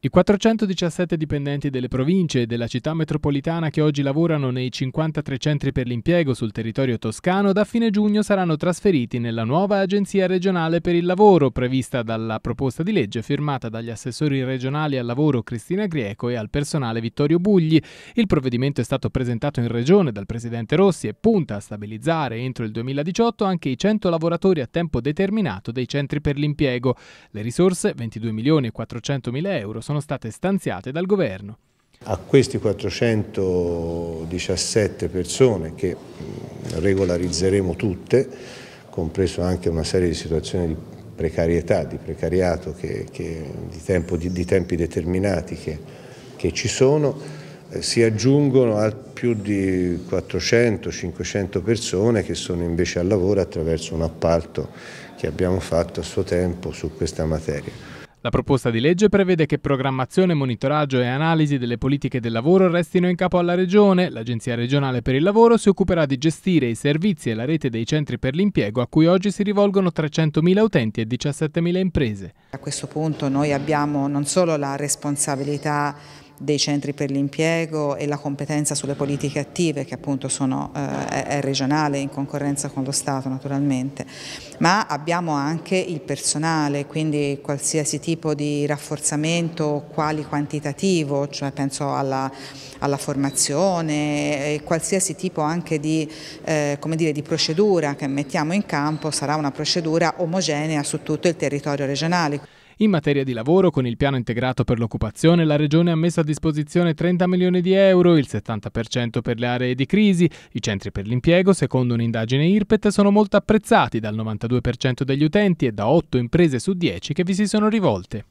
I 417 dipendenti delle province e della città metropolitana che oggi lavorano nei 53 centri per l'impiego sul territorio toscano da fine giugno saranno trasferiti nella nuova Agenzia regionale per il lavoro prevista dalla proposta di legge firmata dagli assessori regionali al lavoro Cristina Grieco e al personale Vittorio Bugli. Il provvedimento è stato presentato in regione dal presidente Rossi e punta a stabilizzare entro il 2018 anche i 100 lavoratori a tempo determinato dei centri per l'impiego. Le risorse, 22 milioni e 400 mila euro, sono state stanziate dal governo. A questi 417 persone che mm, regolarizzeremo tutte, compreso anche una serie di situazioni di precarietà, di precariato, che, che, di, tempo, di, di, tempi determinati che, che ci sono, eh, si aggiungono a più di 400-500 persone che sono invece al lavoro attraverso un appalto che abbiamo fatto a suo tempo su questa materia. La proposta di legge prevede che programmazione, monitoraggio e analisi delle politiche del lavoro restino in capo alla Regione. L'Agenzia regionale per il lavoro si occuperà di gestire i servizi e la rete dei centri per l'impiego a cui oggi si rivolgono 300.000 utenti e 17.000 imprese. A questo punto noi abbiamo non solo la responsabilità dei centri per l'impiego e la competenza sulle politiche attive che appunto sono, eh, è regionale in concorrenza con lo Stato naturalmente, ma abbiamo anche il personale, quindi qualsiasi tipo di rafforzamento quali quantitativo, cioè penso alla, alla formazione, qualsiasi tipo anche di, eh, dire, di procedura che mettiamo in campo sarà una procedura omogenea su tutto il territorio regionale. In materia di lavoro, con il piano integrato per l'occupazione, la Regione ha messo a disposizione 30 milioni di euro, il 70% per le aree di crisi. I centri per l'impiego, secondo un'indagine IRPET, sono molto apprezzati dal 92% degli utenti e da 8 imprese su 10 che vi si sono rivolte.